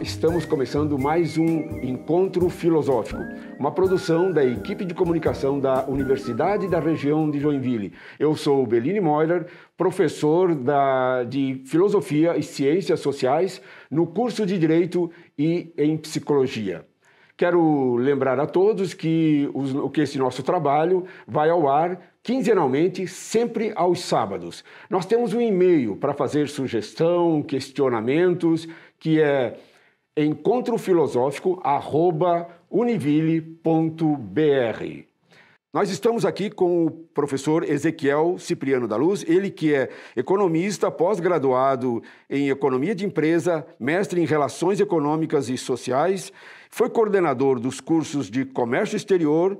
estamos começando mais um Encontro Filosófico, uma produção da equipe de comunicação da Universidade da Região de Joinville. Eu sou Beline Moirer, professor da, de Filosofia e Ciências Sociais no curso de Direito e em Psicologia. Quero lembrar a todos que, os, que esse nosso trabalho vai ao ar quinzenalmente, sempre aos sábados. Nós temos um e-mail para fazer sugestão, questionamentos, que é encontrofilosófico.univille.br. Nós estamos aqui com o professor Ezequiel Cipriano da Luz, ele que é economista, pós-graduado em economia de empresa, mestre em relações econômicas e sociais, foi coordenador dos cursos de comércio exterior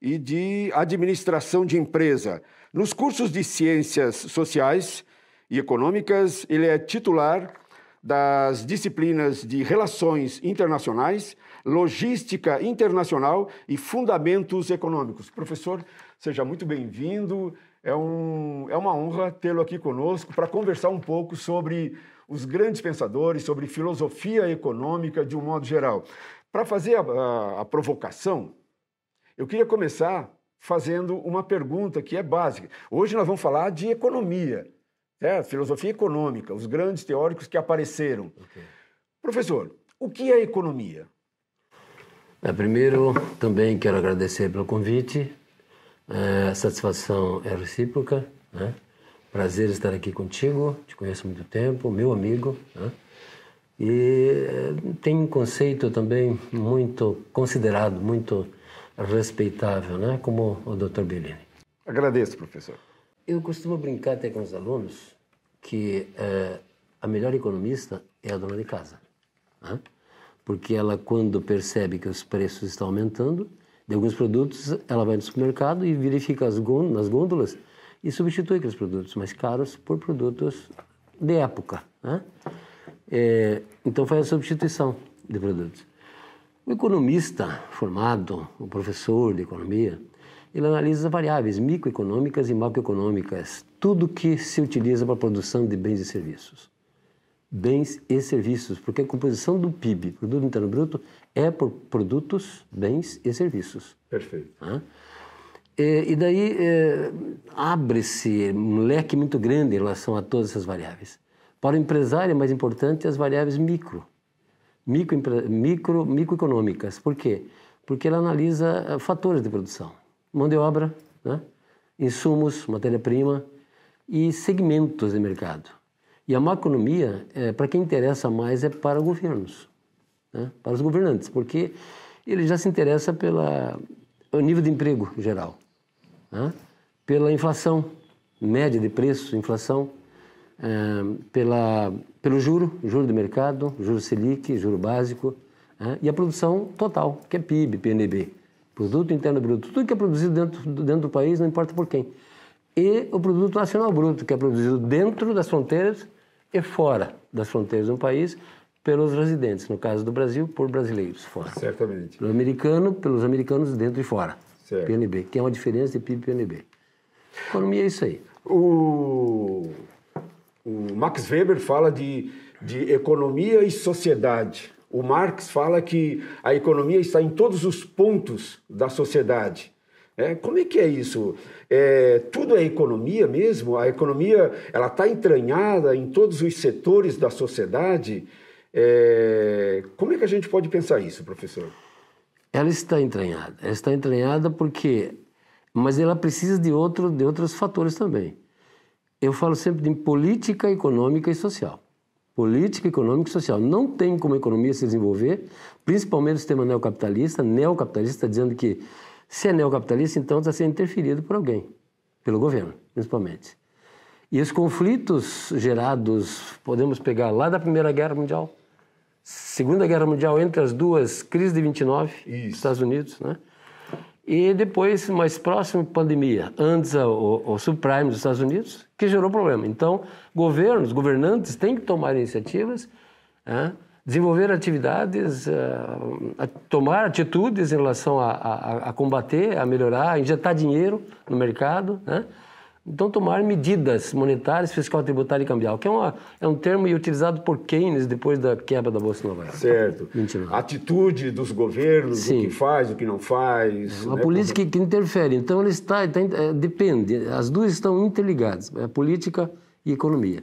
e de administração de empresa. Nos cursos de ciências sociais e econômicas, ele é titular das disciplinas de relações internacionais, logística internacional e fundamentos econômicos. Professor, seja muito bem-vindo. É, um, é uma honra tê-lo aqui conosco para conversar um pouco sobre os grandes pensadores, sobre filosofia econômica de um modo geral. Para fazer a, a, a provocação, eu queria começar fazendo uma pergunta que é básica. Hoje nós vamos falar de economia, é, filosofia econômica, os grandes teóricos que apareceram. Okay. Professor, o que é economia? É, primeiro, também quero agradecer pelo convite. É, a satisfação é recíproca. Né? Prazer estar aqui contigo. Te conheço há muito tempo, meu amigo. Né? E é, tem um conceito também muito considerado, muito respeitável, né? como o Dr. Bellini. Agradeço, professor. Eu costumo brincar até com os alunos que é, a melhor economista é a dona de casa. Né? Porque ela, quando percebe que os preços estão aumentando de alguns produtos, ela vai no supermercado e verifica as nas gôndolas e substitui aqueles produtos mais caros por produtos de época. Né? É, então faz a substituição de produtos. O economista formado, o professor de economia, ele analisa variáveis microeconômicas e macroeconômicas, tudo que se utiliza para a produção de bens e serviços. Bens e serviços, porque a composição do PIB, Produto Interno Bruto, é por produtos, bens e serviços. Perfeito. Ah? E, e, daí é, abre-se um leque muito grande em relação a todas essas variáveis. Para o empresário, é mais importante as variáveis micro, micro, micro microeconômicas. Por quê? Porque ela analisa é, fatores de produção mão de obra, né? insumos, matéria-prima e segmentos de mercado. E a macroeconomia, é, para quem interessa mais, é para governos, né? para os governantes, porque ele já se interessa pelo nível de emprego geral, né? pela inflação média de preços, inflação, é, pela, pelo juro, juro de mercado, juro selic, juro básico, é, e a produção total, que é PIB, PNB. Produto Interno Bruto, tudo que é produzido dentro, dentro do país, não importa por quem. E o Produto Nacional Bruto, que é produzido dentro das fronteiras e fora das fronteiras do país, pelos residentes, no caso do Brasil, por brasileiros fora. Certamente. Pelo americano, pelos americanos dentro e fora. Certo. PNB, que é uma diferença de PIB e PNB. Economia é isso aí. O, o Max Weber fala de, de economia e sociedade. O Marx fala que a economia está em todos os pontos da sociedade. É, como é que é isso? É, tudo é economia mesmo? A economia ela está entranhada em todos os setores da sociedade? É, como é que a gente pode pensar isso, professor? Ela está entranhada. Ela está entranhada porque, mas ela precisa de outro, de outros fatores também. Eu falo sempre de política econômica e social política, econômica e social. Não tem como a economia se desenvolver, principalmente o sistema neocapitalista, neocapitalista tá dizendo que se é neocapitalista, então está sendo interferido por alguém, pelo governo, principalmente. E os conflitos gerados, podemos pegar lá da Primeira Guerra Mundial, Segunda Guerra Mundial, entre as duas, crise de 29, Isso. Estados Unidos, né? E depois, mais próximo, pandemia, antes o, o subprime dos Estados Unidos, que gerou problema. Então, governos, governantes têm que tomar iniciativas, né? desenvolver atividades, uh, tomar atitudes em relação a, a, a, combater, a melhorar, injetar dinheiro no mercado, né? Então, tomar medidas monetárias, fiscal, tributária e cambial, que é, uma, é um termo utilizado por Keynes depois da quebra da Bolsa de Nova York. Certo. Mentira. A atitude dos governos, Sim. o que faz, o que não faz. É a né? política que, que, interfere. Então, ele está, está é, depende. As duas estão interligadas, é política e economia.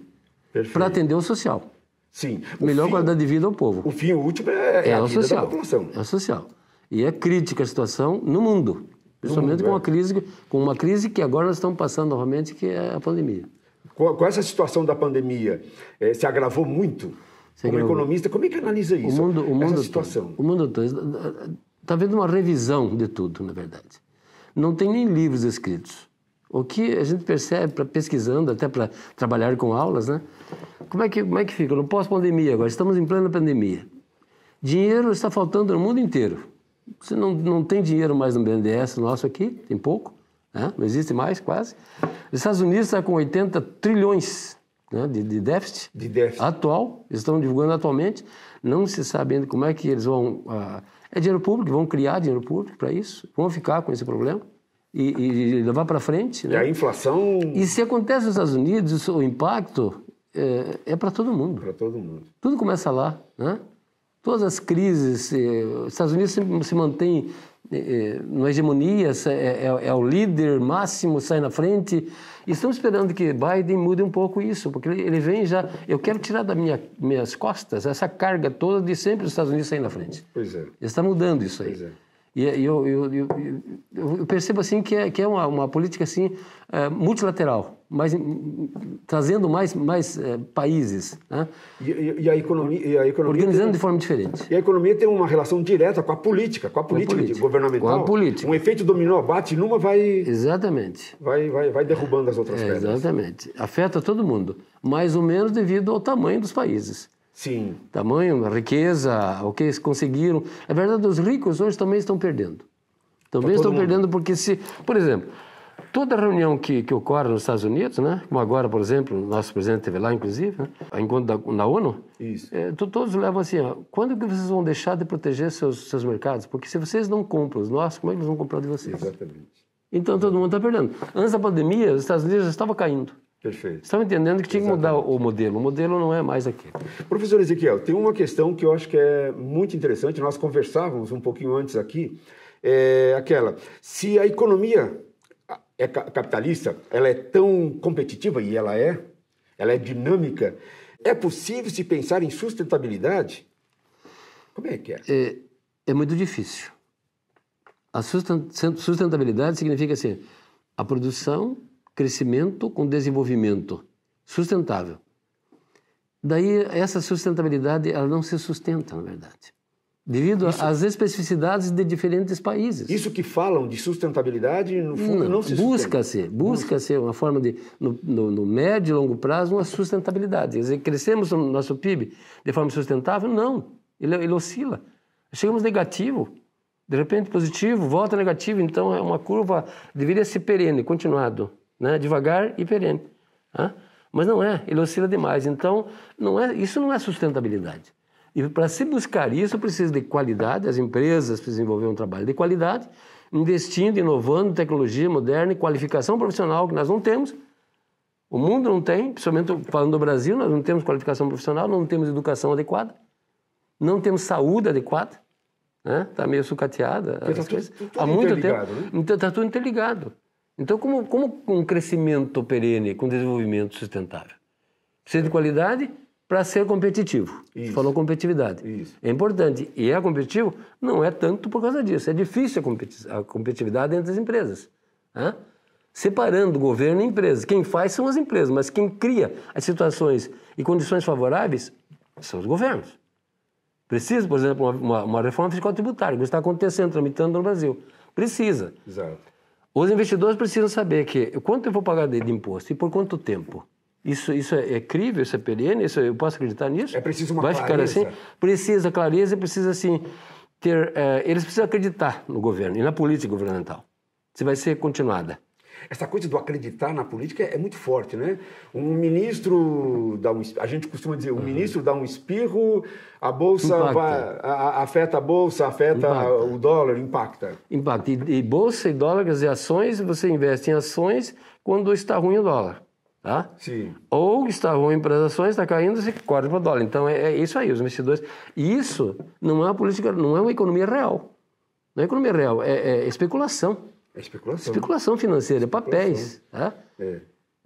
Para atender o social. Sim. O Melhor fim, qualidade de vida ao é povo. O fim último é, é, é a vida social. da população. É o social. E é crítica a situação no mundo. Principalmente com, a crise, com uma crise que agora nós estamos passando novamente, que é a pandemia. Com, com essa situação da pandemia, eh, se agravou muito? Se como economista, como é que analisa isso? O mundo, o mundo essa situação? o mundo todo. Está havendo uma revisão de tudo, na verdade. Não tem nem livros escritos. O que a gente percebe pra, pesquisando, até para trabalhar com aulas, né? Como é que, como é que fica? No pós-pandemia agora, estamos em plena pandemia. Dinheiro está faltando no mundo inteiro. Você não, não tem dinheiro mais no BNDES nosso aqui, tem pouco, né? não existe mais quase. Os Estados Unidos está com 80 trilhões né, de, de, déficit de déficit atual, eles estão divulgando atualmente, não se sabe como é que eles vão... Ah, é dinheiro público, vão criar dinheiro público para isso, vão ficar com esse problema. E, e, levar para frente. Né? E a inflação. E se acontece nos Estados Unidos, o impacto é, é para todo mundo. Para todo mundo. Tudo começa lá, né? Todas as crises, os eh, Estados Unidos se, se mantém eh, eh, na hegemonia, é, é, é, o líder máximo, sai na frente. E estamos esperando que Biden mude um pouco isso, porque ele, ele vem já. Eu quero tirar das minha, minhas costas essa carga toda de sempre os Estados Unidos sair na frente. Pois é. Ele está mudando isso aí. Pois é. E eu, eu, eu, eu percebo assim que é, que é uma, uma política assim é, multilateral, mas hum, trazendo mais, mais é, países. Né? E, e, e, a economia, e a economia Organizando tem, de forma diferente. E a economia tem uma relação direta com a política, com a política, com a política. governamental. Com a política. Um efeito dominó bate numa, vai. Exatamente. Vai, vai, vai derrubando as outras é, pedras. Exatamente. Afeta todo mundo, mais ou menos devido ao tamanho dos países. Sim. Tamanho, riqueza, o que eles conseguiram. É verdade, os ricos hoje também estão perdendo. Também tá estão mundo. perdendo porque se... Por exemplo, toda reunião que, que ocorre nos Estados Unidos, né? como agora, por exemplo, o nosso presidente esteve lá, inclusive, né? encontro da, na ONU, é, todos levam assim, ó, quando que vocês vão deixar de proteger seus, seus mercados? Porque se vocês não compram os nossos, como é que eles vão comprar de vocês? Exatamente. Então todo mundo está perdendo. Antes da pandemia, os Estados Unidos já estavam caindo. Perfeito. Estão entendendo que tinha Exatamente. que mudar o modelo. O modelo não é mais aquele. Professor Ezequiel, tem uma questão que eu acho que é muito interessante. Nós conversávamos um pouquinho antes aqui. É aquela, se a economia é capitalista, ela é tão competitiva, e ela é, ela é dinâmica, é possível se pensar em sustentabilidade? Como é que é? É, é muito difícil. A sustentabilidade significa assim, a produção crescimento com desenvolvimento sustentável. Daí essa sustentabilidade ela não se sustenta, na verdade, devido às especificidades de diferentes países. Isso que falam de sustentabilidade no fundo não, não se busca-se, busca-se uma forma de no, no, no, médio e longo prazo uma sustentabilidade. Quer dizer, crescemos o nosso PIB de forma sustentável? Não, ele, ele oscila. Chegamos negativo, de repente positivo, volta negativo, então é uma curva deveria ser perene, continuado né? devagar e perene. Né? Mas não é, ele oscila demais. Então, não é, isso não é sustentabilidade. E para se buscar isso, precisa de qualidade, as empresas precisam desenvolver um trabalho de qualidade, investindo, inovando, tecnologia moderna e qualificação profissional que nós não temos. O mundo não tem, principalmente falando do Brasil, nós não temos qualificação profissional, não temos educação adequada, não temos saúde adequada, né? Tá meio sucateada Porque tá as tá coisas. Tudo, tudo Há muito tempo. Né? está então, tudo interligado. Então, como, como um crescimento perene com desenvolvimento sustentável? Precisa de qualidade para ser competitivo. Isso. Falou competitividade. Isso. É importante. E é competitivo? Não é tanto por causa disso. É difícil a, competi a competitividade entre as empresas. Né? Separando governo e empresa. Quem faz são as empresas, mas quem cria as situações e condições favoráveis são os governos. Precisa, por exemplo, uma, uma reforma fiscal tributária, que está acontecendo, tramitando no Brasil. Precisa. Exato. Os investidores precisam saber que quanto eu vou pagar de, de imposto e por quanto tempo. Isso, isso é, é crível, isso é perene, isso, é, eu posso acreditar nisso? É preciso uma Vai clareza. ficar assim? Precisa clareza, precisa assim ter. É, eles precisam acreditar no governo e na política governamental. Se vai ser continuada. Essa coisa do acreditar na política é muito forte, né? Um ministro dá um, a gente costuma dizer, o um uhum. ministro dá um espirro, a bolsa a, afeta a bolsa, afeta impacta. o dólar, impacta. Impacta. E, e bolsa e dólares e ações, você investe em ações quando está ruim o dólar. Tá? Sim. Ou está ruim para as ações, está caindo, você corta para o dólar. Então é, é, isso aí, os investidores. E isso não é uma política, não é uma economia real. Não é economia real, é, é especulação. É especulação. Especulação financeira, é papéis. Tá? É.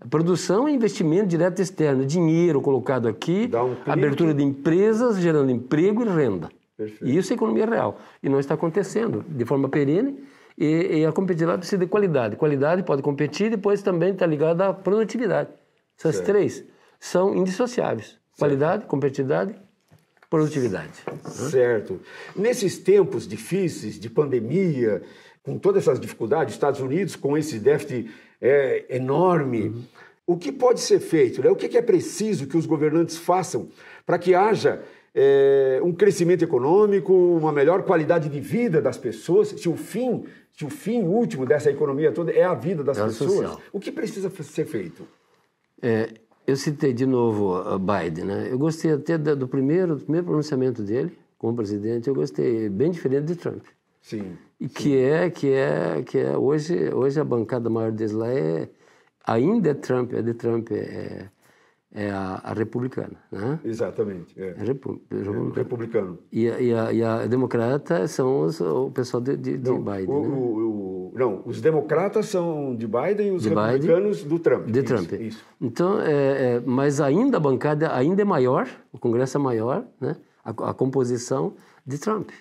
Produção e é investimento direto externo, dinheiro colocado aqui, um abertura de empresas, gerando emprego e renda. Perfeito. E isso é economia real. E não está acontecendo de forma perene. E, e a competitividade precisa de qualidade. Qualidade pode competir, depois também está ligada à produtividade. Essas certo. três são indissociáveis: certo. qualidade, competitividade, produtividade. Certo. Nesses tempos difíceis de pandemia, com todas essas dificuldades, Estados Unidos com esse déficit é, enorme. Uhum. O que pode ser feito? Né? O é que é preciso que os governantes façam para que haja é, um crescimento econômico, uma melhor qualidade de vida das pessoas, se o fim, se o fim último dessa economia toda é a vida das é pessoas, social. o que precisa ser feito? É, eu citei de novo a uh, Biden, né? Eu gostei até do primeiro, do primeiro pronunciamento dele como presidente, eu gostei, bem diferente de Trump. Sim. E que é que é que é hoje hoje a bancada maior deles lá é ainda é Trump, é de Trump, é, é a, a, republicana, né? Exatamente. É, é repu, é, republicano. republicano. E, a, e, a, e a democrata são os, o pessoal de, de, não, de Biden. O, né? o, o, não, os democratas são de Biden e os de republicanos Biden, do Trump. De isso, Trump. Isso. Então, é, é, mas ainda a bancada ainda é maior, o Congresso é maior, né? a composição de Trump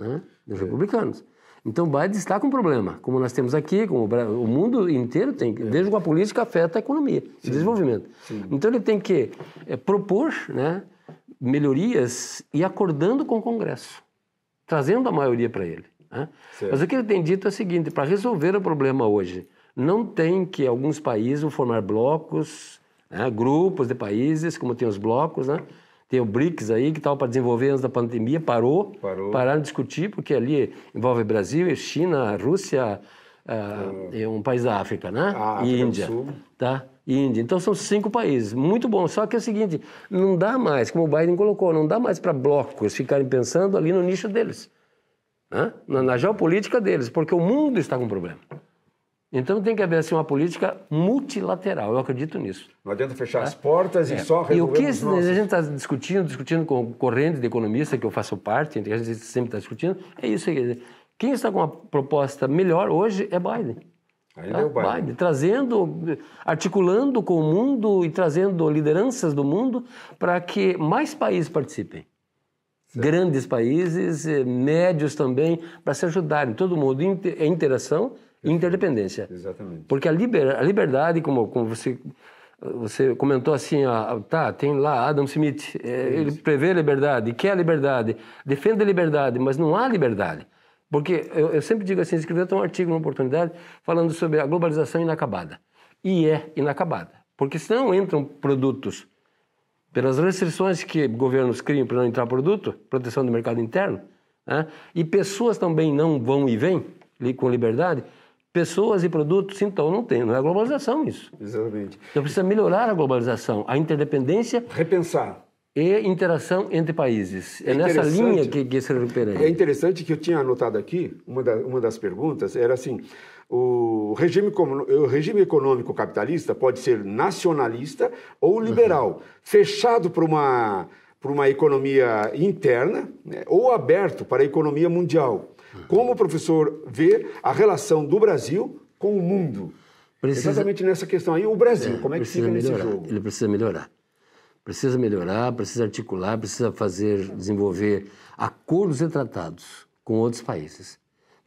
né, dos é. republicanos. Então Biden está com um problema, como nós temos aqui, como o, mundo inteiro tem, é. desde que a política afeta a economia Sim. e desenvolvimento. Sim. Então ele tem que é, propor né, melhorias e acordando com o Congresso, trazendo a maioria para ele. Né? Mas o que ele tem dito é o seguinte: para resolver o problema hoje, não tem que alguns países formar blocos, né, grupos de países, como tem os blocos, né? Tem o BRICS aí, que estava para desenvolver antes da pandemia, parou, parou. Pararam de discutir, porque ali envolve Brasil, China, Rússia, é. um país da África, né? e ah, África Índia. Do Sul. Tá? Índia. Então são cinco países, muito bom. Só que é o seguinte, não dá mais, como o Biden colocou, não dá mais para blocos ficarem pensando ali no nicho deles, né? na, na geopolítica deles, porque o mundo está com problema. Então tem que haver assim, uma política multilateral, eu acredito nisso. Não adianta fechar tá? as portas é. e só E o que a gente está discutindo, discutindo com o corrente de economista, que eu faço parte, que a gente sempre está discutindo, é isso. Aí. Quem está com uma proposta melhor hoje é Biden. Ainda tá? é o Biden. Biden. Trazendo, articulando com o mundo e trazendo lideranças do mundo para que mais países participem. Certo. grandes países, eh, médios também, para se ajudarem, todo mundo em interação e interdependência. Exatamente. Porque a, liber, a liberdade, como, como você, você comentou assim, ó, tá, tem lá Adam Smith, é, ele prevê a liberdade, quer a liberdade, defende a liberdade, mas não há liberdade. Porque eu, eu sempre digo assim, escrevi até um artigo, uma oportunidade, falando sobre a globalização inacabada. E é inacabada. Porque senão entram produtos pelas restrições que governos criam para não entrar produto, proteção do mercado interno, né? e pessoas também não vão e vêm com liberdade, pessoas e produtos, então não tem. Não é globalização isso. Exatamente. Então precisa melhorar a globalização, a interdependência. Repensar. E interação entre países. É, é nessa linha que, que se refere. É interessante que eu tinha anotado aqui, uma, da, uma das perguntas era assim: o regime, o regime econômico capitalista pode ser nacionalista ou liberal, uhum. fechado para uma, para uma economia interna né, ou aberto para a economia mundial. Uhum. Como o professor vê a relação do Brasil com o mundo? Precisa... Exatamente nessa questão aí, o Brasil, é, como é que fica melhorar. nesse jogo? Ele precisa melhorar. Precisa melhorar, precisa articular, precisa fazer, desenvolver acordos e tratados com outros países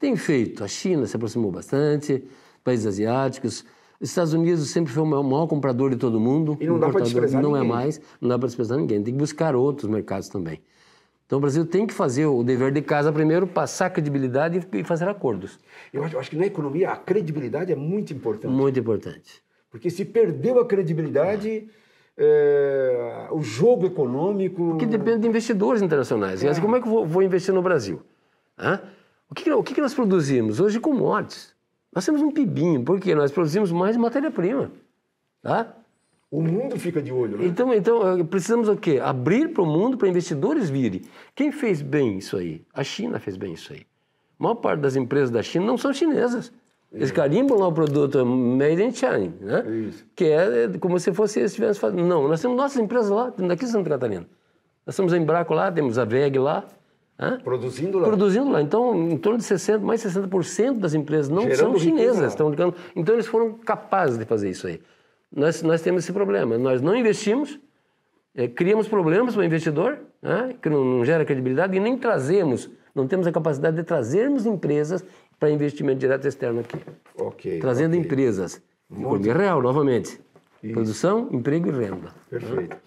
tem feito. A China se aproximou bastante, países asiáticos. Estados Unidos sempre foi o maior comprador de todo mundo. E não dá para desprezar Não é ninguém. é mais, não dá para desprezar ninguém. Tem que buscar outros mercados também. Então o Brasil tem que fazer o dever de casa primeiro, passar credibilidade e fazer acordos. Eu acho, eu acho que na economia a credibilidade é muito importante. Muito importante. Porque se perdeu a credibilidade, é. é o jogo econômico. Porque depende de investidores internacionais. Assim, é. como é que eu vou, vou investir no Brasil? Hã? O que, o que nós produzimos hoje com mortes? Nós temos um pibinho, porque nós produzimos mais matéria-prima. Tá? O mundo fica de olho, né? Então, então eh, precisamos o quê? Abrir para o mundo, para investidores virem. Quem fez bem isso aí? A China fez bem isso aí. A maior parte das empresas da China não são chinesas. Eles é. carimbam lá o produto Made in China, né? Isso. Que é eh, como se fosse eles fazendo. Não, nós temos nossas empresas lá, daqui de Santa Catarina. Nós temos a Embraco lá, temos a VEG lá, Hã? Produzindo lá. Produzindo lá. Então, em torno de 60, mais 60% das empresas não Gerando são chinesas. Estão, então, eles foram capazes de fazer isso aí. Nós, nós temos esse problema. Nós não investimos, é, criamos problemas para o investidor, né, que não, não, gera credibilidade, e nem trazemos, não temos a capacidade de trazermos empresas para investimento direto externo aqui. Ok. Trazendo okay. empresas. Muito. real, novamente. Isso. Produção, emprego e renda. Perfeito. Né?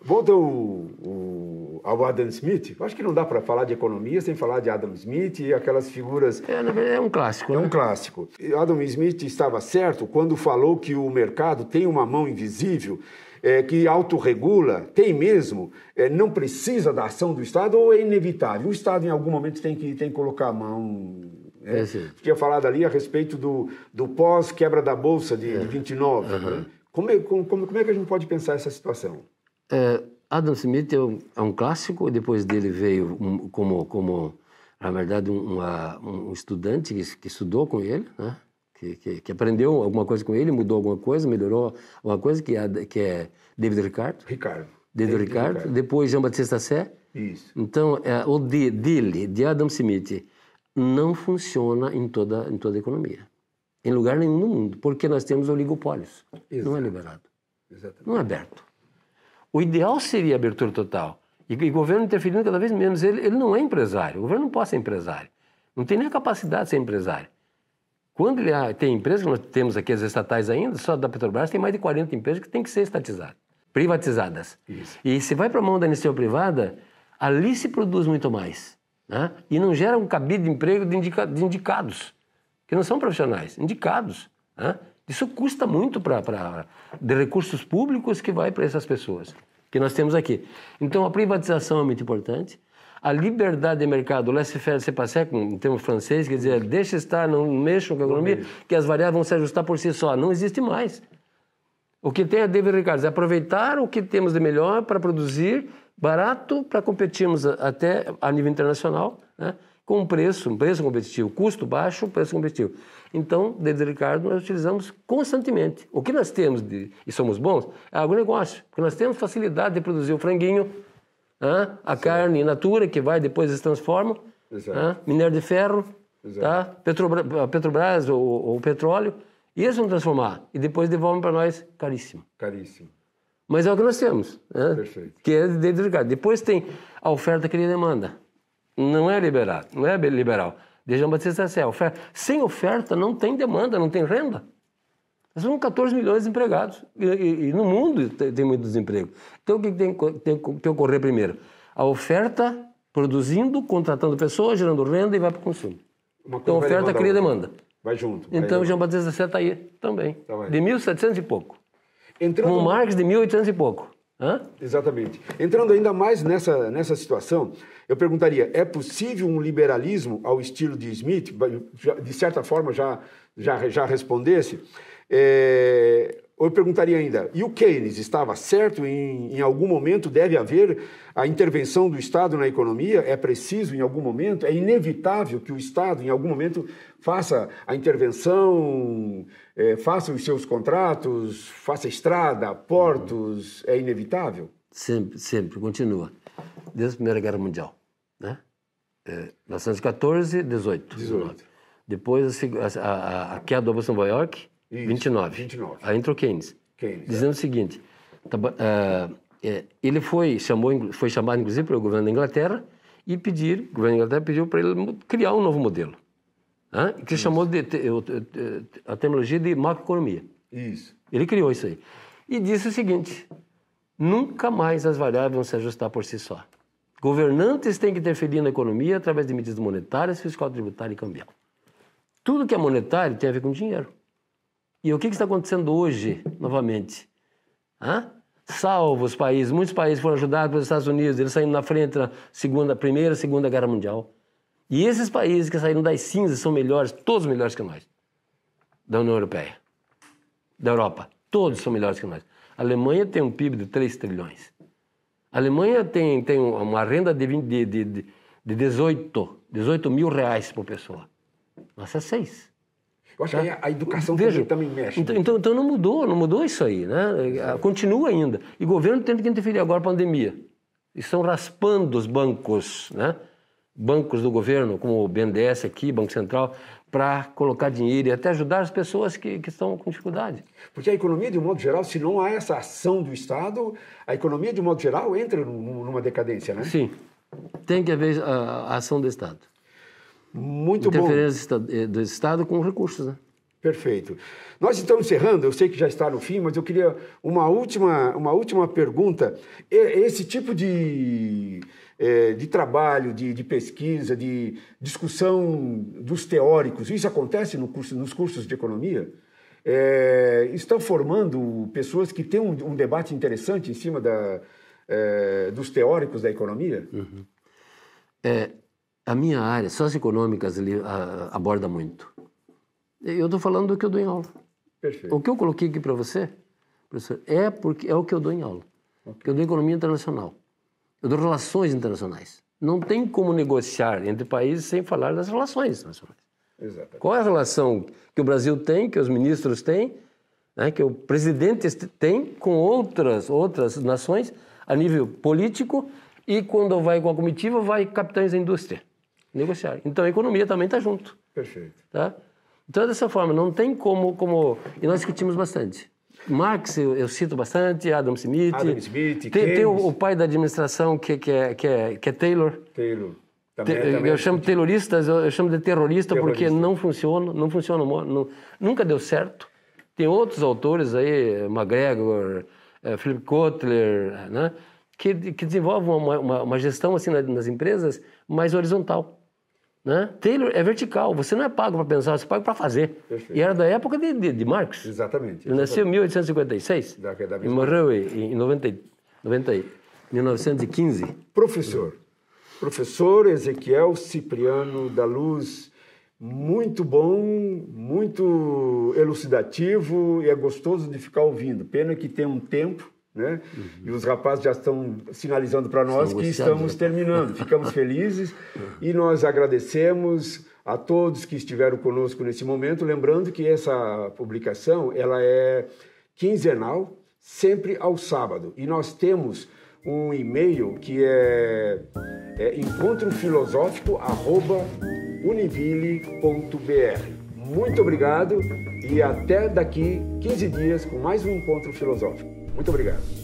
Volta o, o, ao Adam Smith. acho que não dá para falar de economia sem falar de Adam Smith e aquelas figuras. É, é um clássico. É né? um clássico. Adam Smith estava certo quando falou que o mercado tem uma mão invisível. É, que autorregula, tem mesmo, é, não precisa da ação do Estado ou é inevitável? O Estado, em algum momento, tem que, tem que colocar a mão né? É, Tinha falado ali a respeito do, do pós-quebra da Bolsa de, é. de 29. Uhum. Né? É, como, como, como é que a gente pode pensar essa situação? É, Adam Smith é um, é um, clássico, depois dele veio um, como, como, na verdade, um, uma, um estudante que, que, estudou com ele, né? que, que, que, aprendeu alguma coisa com ele, mudou alguma coisa, melhorou alguma coisa, que é, que é David Ricardo. Ricardo. David David Ricardo. Ricardo. Depois Jean-Batista Sé. Isso. Então, é, o de, dele, de Adam Smith, não funciona em toda, em toda a economia. Em lugar nenhum no mundo, porque nós temos oligopólios. Exato. Não é liberado. Exatamente. Não é aberto. O ideal seria abertura total. E, o governo interferindo cada vez menos. Ele, ele não é empresário. O governo não pode ser empresário. Não tem nem a capacidade de ser empresário. Quando ele ah, tem empresas, nós temos aqui as estatais ainda, só da Petrobras tem mais de 40 empresas que têm que ser estatizadas, privatizadas. Isso. E se vai para a mão da iniciativa privada, ali se produz muito mais. Né? E não gera um cabide de emprego de, indica, de indicados, que não são profissionais, indicados. Né? Isso custa muito para de recursos públicos que vai para essas pessoas que nós temos aqui. Então a privatização é muito importante. A liberdade de mercado, laissez-faire, c'est passé, em termos francês, quer dizer, deixa estar, não mexa com a economia, que as variáveis vão se ajustar por si só. Não existe mais. O que tem a dever, Ricardo, é aproveitar o que temos de melhor para produzir barato, para competirmos até a nível internacional, né? com preço, preço competitivo, custo baixo, preço competitivo. Então, desde Ricardo, nós utilizamos constantemente. O que nós temos de, e somos bons é agronegócio, porque nós temos facilidade de produzir o franguinho, a Sim. carne in natura, que vai depois se transforma, minério de ferro, tá? Petrobras, Petrobras ou, ou petróleo, e eles vão transformar e depois devolvem para nós caríssimo. Caríssimo. Mas é o que nós temos, né? Perfeito. que é desde Ricardo. Depois tem a oferta que ele demanda não é liberado, não é liberal. De João Batista assim, é oferta. Sem oferta não tem demanda, não tem renda. Nós somos 14 milhões de empregados. E, e, e no mundo tem, tem, muito desemprego. Então o que tem, tem, que ocorrer primeiro? A oferta produzindo, contratando pessoas, gerando renda e vai para o consumo. então oferta cria demanda. Vai junto. então vai João Batista Sé está aí também. Tá de 1700 e pouco. Entrando... Com Marx de 1800 e pouco. Hã? Exatamente. Entrando ainda mais nessa, nessa situação, eu perguntaria: é possível um liberalismo ao estilo de Smith? De certa forma, já, já, já respondesse. É, eu perguntaria ainda, e o Keynes estava certo? Em, em algum momento deve haver a intervenção do Estado na economia? É preciso em algum momento? É inevitável que o Estado em algum momento faça a intervenção, é, faça os seus contratos, faça estrada, portos? É inevitável? Sempre, sempre, continua. Desde a Primeira Guerra Mundial, né? É, 1914, 18. 18. Depois a, a, a queda do Bolsa de Nova York, isso, 29. 29. Aí entrou Keynes. Keynes é. dizendo é. o seguinte, uh, é, ele foi, chamou, foi chamado, inclusive, pelo governo da Inglaterra e pedir, o governo da Inglaterra pediu para ele criar um novo modelo, né? que isso. chamou de, a terminologia de macroeconomia. Isso. Ele criou isso aí. E disse o seguinte, nunca mais as variáveis vão se ajustar por si só. Governantes têm que interferir na economia através de medidas monetárias, fiscal, tributária e cambial. Tudo que é monetário tem a ver com dinheiro. E o que, está acontecendo hoje, novamente? Hã? Salvo os países, muitos países foram ajudados pelos Estados Unidos, eles saíram na frente na segunda, primeira, segunda guerra mundial. E esses países que saíram das cinzas são melhores, todos melhores que nós, da União Europeia, da Europa. Todos são melhores que nós. A Alemanha tem um PIB de 3 trilhões. A Alemanha tem, tem uma renda de, 20, de, de, de 18, 18 mil reais por pessoa. Nossa, é 6. Eu acho tá? que é. a educação Veja, também mexe. Então, então, então, não mudou, não mudou isso aí, né? Continua ainda. E o governo tendo que interferir agora a pandemia. Estão raspando os bancos, né? Bancos do governo, como o BNDES aqui, Banco Central, para colocar dinheiro e até ajudar as pessoas que, que estão com dificuldade. Porque a economia, de um modo geral, se não há essa ação do Estado, a economia, de um modo geral, entra numa decadência, né? Sim. Tem que haver a ação do Estado. Muito bom. Eh, do Estado com recursos, né? Perfeito. Nós estamos encerrando, eu sei que já está no fim, mas eu queria uma última, uma última pergunta. Esse tipo de, eh, de trabalho, de, de pesquisa, de discussão dos teóricos, isso acontece no curso, nos cursos de economia? É, estão formando pessoas que têm um, um debate interessante em cima da, é, dos teóricos da economia? Uhum. É, a minha área, socioeconômicas, ele ah, aborda muito. Eu estou falando do que eu dou em aula. Perfeito. O que eu coloquei aqui para você, professor, é, porque, é o que eu dou em aula. Okay. Eu dou economia internacional. Eu dou relações internacionais. Não tem como negociar entre países sem falar das relações internacionais. Exatamente. Qual é a relação que o Brasil tem, que os ministros têm, né, que o presidente tem com outras, outras nações a nível político e quando vai com a comitiva, vai capitães da indústria negociar. Então a economia também está junto. Perfeito. Tá? Então é dessa forma, não tem como, como... E nós discutimos bastante. Marx, eu, eu cito bastante, Adam Smith. Adam Smith, Tem, tem o, o, pai da administração, que, que, é, que, é, que é Taylor. Taylor. Também, é, também eu é chamo terroristas, eu, eu, chamo de terrorista, terrorista, porque não funciona, não funciona, não, nunca deu certo. Tem outros autores aí, McGregor, é, eh, Philip Kotler, né? Que, que desenvolvem uma, uma, uma gestão assim nas empresas mais horizontal. Né? Taylor é vertical, você não é pago para pensar, você é para fazer. Perfeito. E era da época de, de, de Marx. Exatamente. exatamente. Ele nasceu em 1856 e morreu em, em 90, 90, 1915. Professor, professor Ezequiel Cipriano da Luz, muito bom, muito elucidativo e é gostoso de ficar ouvindo. Pena que tem um tempo né? Uhum. E os rapazes já estão sinalizando para nós que estamos terminando. Ficamos felizes e nós agradecemos a todos que estiveram conosco nesse momento, lembrando que essa publicação ela é quinzenal, sempre ao sábado. E nós temos um e-mail que é, é encontrofilosófico@univille.br. Muito obrigado e até daqui 15 dias com mais um encontro filosófico. Muito obrigado.